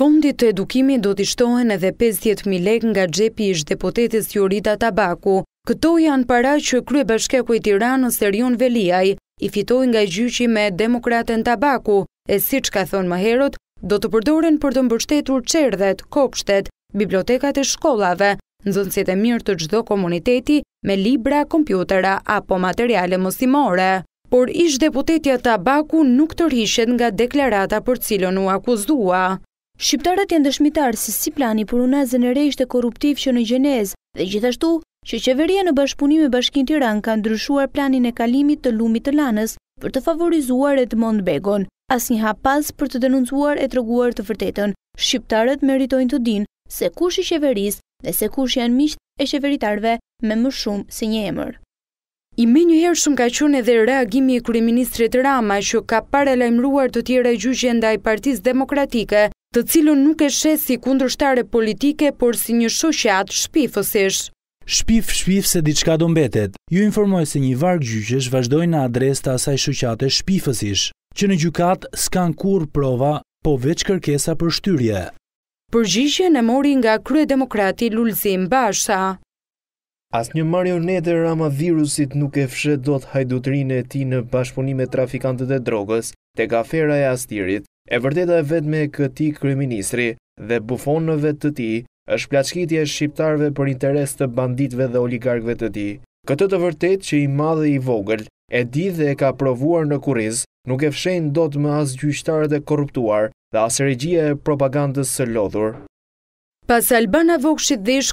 fondit të edukimi do të ishtohen edhe 50.000 lek nga gjepi ishtë depotetis Jurita Tabaku. Këto janë para që krye bashkeku i tiranës në Serion Veliaj, i fitoj nga gjyqi me demokraten Tabaku, e si që ka thonë më herot, do të përdorin për të mbërshtetur qerdhet, kopshtet, bibliotekat e shkollave, në e mirë të gjdo komuniteti me libra, kompjutera apo materiale mosimore por ishtë deputetja tabaku nuk të rishet nga deklarata për cilën u akuzdua. Shqiptarët janë dëshmitarë se si plani për unazën e rejshte korruptiv që në Gjenez dhe gjithashtu që qeveria në bashkëpunim e bashkin Tiran ka ndryshuar planin e kalimit të lumit të lanës për të favorizuar Edmond Begon, as një pas për të denuncuar e treguar të, të vërtetën. Shqiptarët meritojnë të din se kush i qeveris dhe se kush janë misht e qeveritarve me më shumë se një emër. I me një herë shumë ka qënë edhe reagimi i kryeministrit Rama që ka pare lajmruar të tjera gjyqje ndaj partiz demokratike, të cilën nuk e shes si kundrështare politike, por si një shoshat shpifësish. Shpif, shpif se diçka do mbetet. Ju informoj se një varg gjyqesh vazhdojnë në adres të asaj shoqate shpifësish, që në gjykat s'kan kur prova, po veç kërkesa për shtyrje. Përgjyqje në mori nga Krye Demokrati Lulzim Basha. As një marionete rama virusit nuk e fshet do të hajdutrine ti në bashkëpunime trafikantët e drogës, te gafera e astirit, E vërteta e vetme e këti kryeministri dhe bufonëve të ti është e shqiptarve për interes të banditve dhe oligarkve të ti. Këtë të vërtet që i madhe i vogël e di dhe e ka provuar në kuriz, nuk e fshenë do të më as gjyqtarët e korruptuar dhe as regjia e propagandës së lodhur. Pas Albana Vokshit dhe ish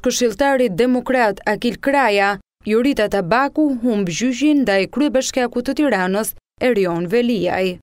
demokrat Akil Kraja, Jurita Tabaku humbë gjyqin dhe i krybëshkja ku të tiranës Erion Veliaj.